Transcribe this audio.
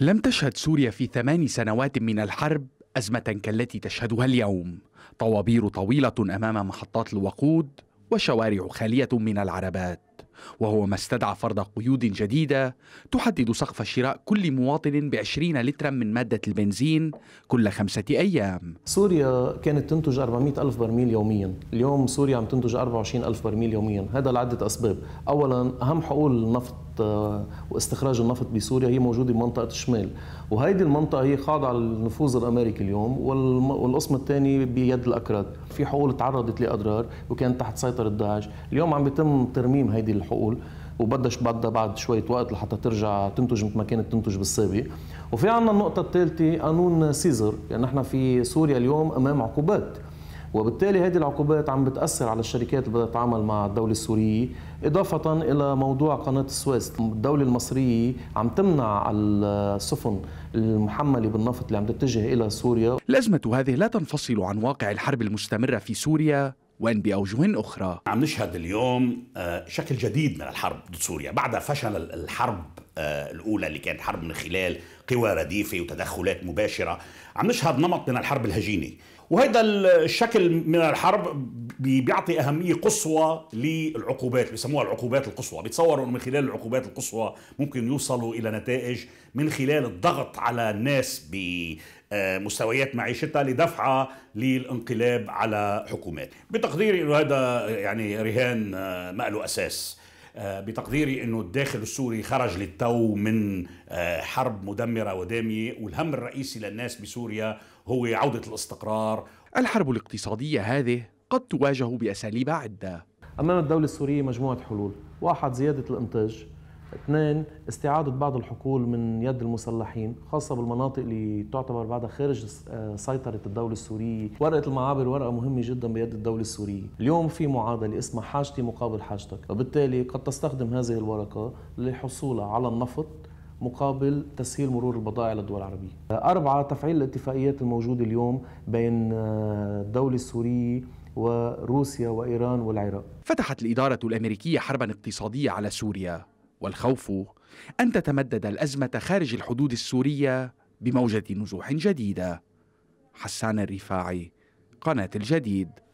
لم تشهد سوريا في ثمان سنوات من الحرب أزمة كالتي تشهدها اليوم طوابير طويلة أمام محطات الوقود وشوارع خالية من العربات وهو ما استدعى فرض قيود جديدة تحدد سقف شراء كل مواطن بعشرين لترا من مادة البنزين كل خمسة أيام سوريا كانت تنتج 400 ألف برميل يوميا اليوم سوريا عم تنتج 24 ألف برميل يوميا هذا لعدة أسباب أولا أهم حقول النفط آه، واستخراج النفط بسوريا هي موجوده بمنطقه الشمال وهيدي المنطقه هي خاضعه للنفوذ الامريكي اليوم والقسم الثاني بيد الاكراد في حقول تعرضت لاضرار وكانت تحت سيطره داعش اليوم عم بيتم ترميم هيدي الحقول وبدش بدها بعد شويه وقت لحتى ترجع تنتج مثل ما كانت تنتج بالسابق وفي عندنا النقطه الثالثه قانون سيزر يعني نحن في سوريا اليوم امام عقوبات وبالتالي هذه العقوبات عم بتأثر على الشركات اللي بدها تتعامل مع الدولة السورية إضافة إلى موضوع قناة السويس الدولة المصرية عم تمنع السفن المحملة بالنفط اللي عم تتجه إلى سوريا الأزمة هذه لا تنفصل عن واقع الحرب المستمرة في سوريا وان باوجه اخرى. عم نشهد اليوم آه، شكل جديد من الحرب ضد سوريا بعد فشل الحرب آه، الاولى اللي كانت حرب من خلال قوى رديفه وتدخلات مباشره، عم نشهد نمط من الحرب الهجينه، وهذا الشكل من الحرب بيعطي اهميه قصوى للعقوبات بيسموها العقوبات القصوى بيتصوروا انه من خلال العقوبات القصوى ممكن يوصلوا الى نتائج من خلال الضغط على الناس آه، مستويات معيشتها لدفعها للانقلاب على حكومات بتقديري انه هذا يعني رهان آه، ما له اساس آه، بتقديري انه الداخل السوري خرج للتو من حرب مدمره وداميه والهم الرئيسي للناس بسوريا هو عوده الاستقرار الحرب الاقتصاديه هذه قد تواجه باساليب عده امام الدوله السوريه مجموعه حلول واحد زياده الانتاج اثنين استعادة بعض الحقول من يد المسلحين خاصة بالمناطق اللي تعتبر بعدها خارج آه، سيطرة الدولة السورية ورقة المعابر ورقة مهمة جدا بيد الدولة السورية اليوم في معادلة اسمها حاجتي مقابل حاجتك وبالتالي قد تستخدم هذه الورقة للحصول على النفط مقابل تسهيل مرور البضائع للدول العربية أربعة تفعيل الاتفاقيات الموجودة اليوم بين آه، الدولة السورية وروسيا وإيران والعراق فتحت الإدارة الأمريكية حربا اقتصادية على سوريا والخوف أن تتمدد الأزمة خارج الحدود السورية بموجة نزوح جديدة حسان الرفاعي قناة الجديد